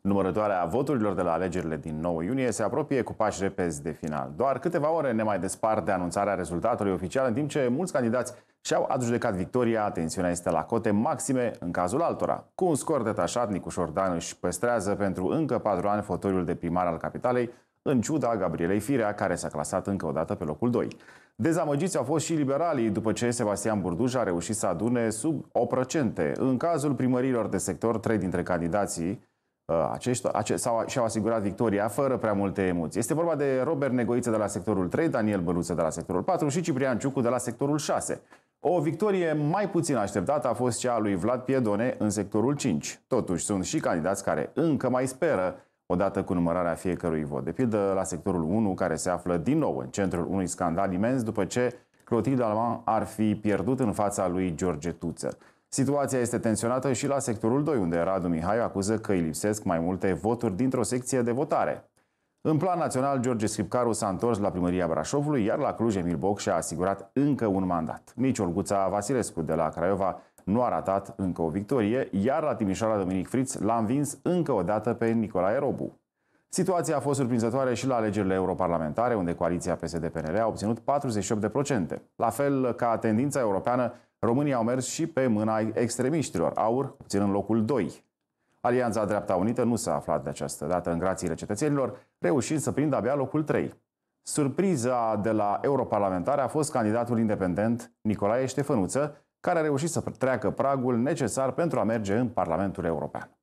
Numărătoarea voturilor de la alegerile din 9 iunie se apropie cu pași repezi de final. Doar câteva ore ne mai despart de anunțarea rezultatului oficial, în timp ce mulți candidați și-au adjudecat victoria, tensiunea este la cote maxime în cazul altora. Cu un scor detașat, Nicu Șordan își păstrează pentru încă patru ani fotoriul de primar al capitalei, în ciuda Gabrielei Firea, care s-a clasat încă o dată pe locul 2. Dezamăgiți au fost și liberalii după ce Sebastian Burduș a reușit să adune sub 8%. În cazul primărilor de sector, trei dintre candidații Uh, acești, ace, sau, și-au asigurat victoria fără prea multe emoții. Este vorba de Robert Negoiță de la sectorul 3, Daniel Băluță de la sectorul 4 și Ciprian Ciucu de la sectorul 6. O victorie mai puțin așteptată a fost cea a lui Vlad Piedone în sectorul 5. Totuși, sunt și candidați care încă mai speră odată cu numărarea fiecărui vot. De pildă la sectorul 1, care se află din nou în centrul unui scandal imens după ce Clotilde Alman ar fi pierdut în fața lui George Tuțăr. Situația este tensionată și la sectorul 2, unde Radu Mihai acuză că îi lipsesc mai multe voturi dintr-o secție de votare. În plan național, George Scripcaru s-a întors la primăria Brașovului, iar la Cluj Emil Boc și-a asigurat încă un mandat. Mici Olguța Vasilescu de la Craiova nu a ratat încă o victorie, iar la Timișoara Dominic Friț l-a învins încă o dată pe Nicolae Robu. Situația a fost surprinzătoare și la alegerile europarlamentare, unde coaliția PSD-PNL a obținut 48%, la fel ca tendința europeană România au mers și pe mâna extremiștilor, aur, obținând locul 2. Alianța Dreapta Unită nu s-a aflat de această dată în grațiile cetățenilor, reușind să prindă abia locul 3. Surpriza de la europarlamentare a fost candidatul independent Nicolae Ștefănuță, care a reușit să treacă pragul necesar pentru a merge în Parlamentul European.